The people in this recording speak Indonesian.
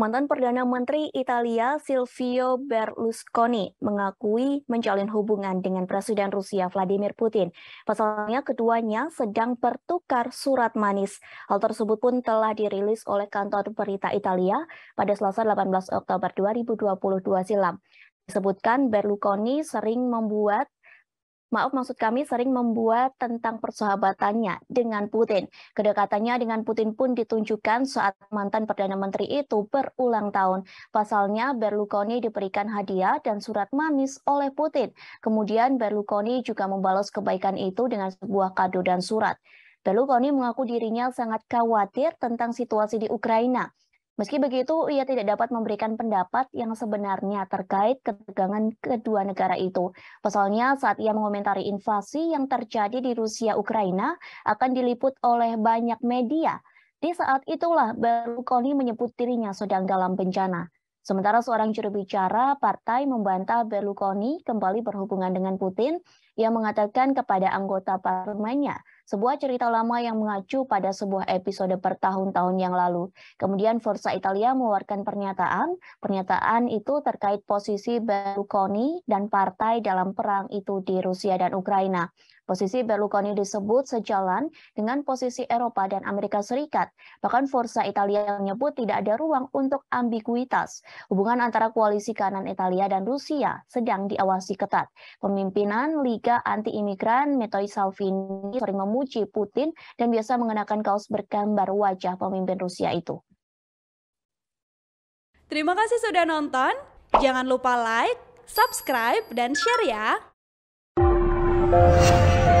Mantan Perdana Menteri Italia Silvio Berlusconi mengakui menjalin hubungan dengan Presiden Rusia Vladimir Putin. Pasalnya keduanya sedang bertukar surat manis. Hal tersebut pun telah dirilis oleh kantor berita Italia pada Selasa 18 Oktober 2022 silam. Disebutkan Berlusconi sering membuat maaf maksud kami sering membuat tentang persahabatannya dengan Putin. Kedekatannya dengan Putin pun ditunjukkan saat mantan Perdana Menteri itu berulang tahun. Pasalnya Berlusconi diberikan hadiah dan surat manis oleh Putin. Kemudian Berlusconi juga membalas kebaikan itu dengan sebuah kado dan surat. Berlusconi mengaku dirinya sangat khawatir tentang situasi di Ukraina. Meski begitu, ia tidak dapat memberikan pendapat yang sebenarnya terkait ketegangan kedua negara itu. Pasalnya, saat ia mengomentari invasi yang terjadi di Rusia-Ukraina akan diliput oleh banyak media. Di saat itulah Berlusconi menyebut dirinya sedang dalam bencana. Sementara seorang juru bicara partai membantah Berlusconi kembali berhubungan dengan Putin ia mengatakan kepada anggota parlemennya sebuah cerita lama yang mengacu pada sebuah episode bertahun-tahun yang lalu. Kemudian Forza Italia mengeluarkan pernyataan, pernyataan itu terkait posisi Berlusconi dan partai dalam perang itu di Rusia dan Ukraina. Posisi Berlusconi disebut sejalan dengan posisi Eropa dan Amerika Serikat. Bahkan Forza Italia menyebut tidak ada ruang untuk ambiguitas. Hubungan antara koalisi kanan Italia dan Rusia sedang diawasi ketat. Pemimpinan Liga Ketiga, anti-imigran Metoy Salvini sering memuji Putin dan biasa mengenakan kaos bergambar wajah pemimpin Rusia itu. Terima kasih sudah nonton. Jangan lupa like, subscribe, dan share ya.